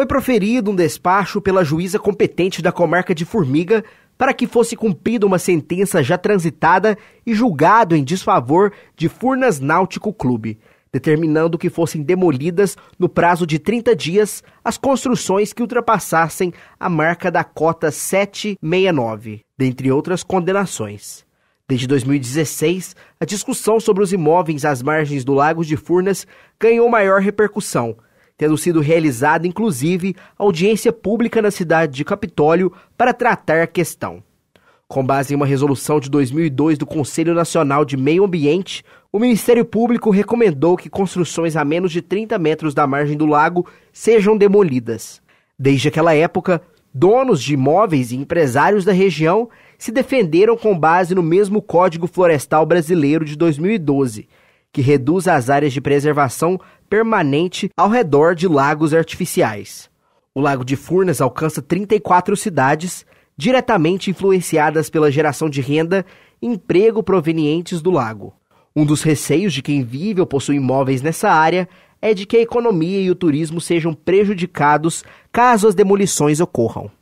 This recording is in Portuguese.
foi proferido um despacho pela juíza competente da comarca de Formiga para que fosse cumprida uma sentença já transitada e julgado em desfavor de Furnas Náutico Clube, determinando que fossem demolidas no prazo de 30 dias as construções que ultrapassassem a marca da cota 769, dentre outras condenações. Desde 2016, a discussão sobre os imóveis às margens do Lago de Furnas ganhou maior repercussão tendo sido realizada inclusive audiência pública na cidade de Capitólio para tratar a questão. Com base em uma resolução de 2002 do Conselho Nacional de Meio Ambiente, o Ministério Público recomendou que construções a menos de 30 metros da margem do lago sejam demolidas. Desde aquela época, donos de imóveis e empresários da região se defenderam com base no mesmo Código Florestal Brasileiro de 2012, que reduz as áreas de preservação permanente ao redor de lagos artificiais. O Lago de Furnas alcança 34 cidades diretamente influenciadas pela geração de renda e emprego provenientes do lago. Um dos receios de quem vive ou possui imóveis nessa área é de que a economia e o turismo sejam prejudicados caso as demolições ocorram.